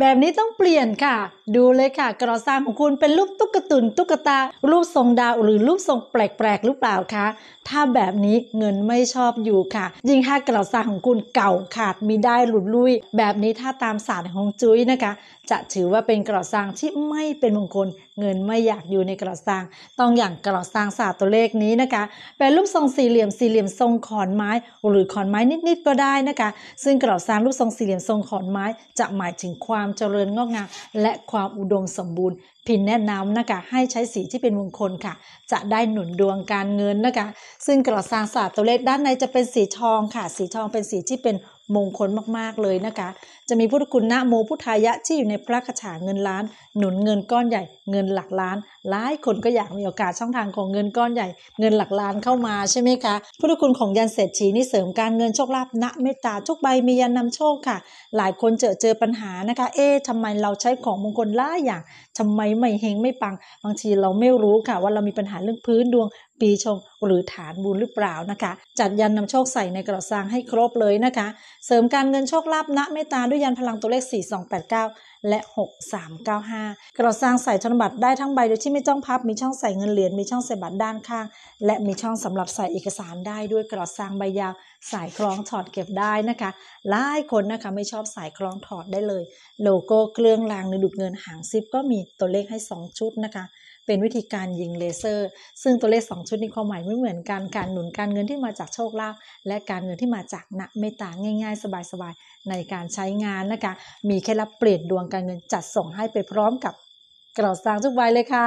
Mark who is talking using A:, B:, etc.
A: แบบนี้ต้องเปลี่ยนค่ะ ดูเลยค่ะ กระสางของคุณเป็นรูปตุ๊กตุนตุ๊กตา รูปทรงดาวหรือรูปทรงแปลกๆหรือเปล่าคะ ถ้าแบบนี้เงินไม่ชอบอยู่ค่ะ ยิ่งถ้ากระสางของคุณเก่าขาดมีได้หลุดลุยแบบนี้ถ้าตามศาสตร์ของจุ้ยนะคะ จะถือว่าเป็นกระสางที่ไม่เป็นมงคล เงินไม่อยากอยู่ในกระสาง ต้องอย่างกระสางศาสตร์ตัวเลขนี้นะคะ เป็นรูปทรงสี่เหลี่ยมสี่เหลี่ยมทรงขอนไม้ หรือขอนไม้นิดๆก็ได้นะคะ ซึ่งกระสางรูปทรงสี่เหลี่ยมทรงขอนไม้จะหมายถึงความความเจริญงอกงามและความอุดมสมบูรณ์พินแนะนำนะคะให้ใช้สีที่เป็นมงคลค่ะ จะได้หนุนดวงการเงินนะคะ ซึ่งกระสางศาสตร์ตัวเลขด้านในจะเป็นสีทองค่ะ สีทองเป็นสีที่เป็นมงคลมากๆเลยนะคะ จะมีพุทธคุณนะโมพุทธายะที่อยู่ในพระคาถาเงินล้านหนุนเงินก้อนใหญ่เงินหลักล้านหลายคนก็อยากมีโอกาสช่องทางของเงินก้อนใหญ่ เงินหลักล้านเข้ามาใช่ไหมคะพุทธคุณของยันเศรษฐีนี่เสริมการเงินโชคลาภณเมตตาทุกใบมียันนำโชคค่ะ หลายคนเจอเจอปัญหานะคะ เอ๊ะทำไมเราใช้ของมงคลหลายอย่างทำไมไม่เฮงไม่ปัง บางทีเราไม่รู้ค่ะว่าเรามีปัญหาเรื่องพื้นดวงปีชงหรือฐานบุญหรือเปล่านะคะ จัดยันนำโชคใส่ในกระสางให้ครบเลยนะคะ เสริมการเงินโชคลาภณเมตาด้วยยันพลังตัวเลข 4289 และ 6395 กระสางใส่ธนบัตรได้ทั้งใบโดยที่ไม่ต้องพับมีช่องใส่เงินเหรียญมีช่องใส่บัตรด้านข้าง และมีช่องสำหรับใส่เอกสารได้ด้วยกระสางใบยาวสายคล้องถอดเก็บได้นะคะหลายคนนะคะไม่ชอบสายคล้องถอดได้เลย โลโก้เครื่องรางในดุดเงินหางซิปก็มีตัวเลขให้ 2 ชุดนะคะเป็นวิธีการยิงเลเซอร์ ซึ่งตัวเลข2ชุดนี้ความหมายไม่เหมือนกัน การหนุนการเงินที่มาจากโชคลาภและการเงินที่มาจากณเมตตาง่ายๆ สบายๆ ในการใช้งานนะคะ มีแค่รับเปลี่ยนดวงการเงินจัดส่งให้ไปพร้อมกับกระสร้างทุกใบเลยค่ะ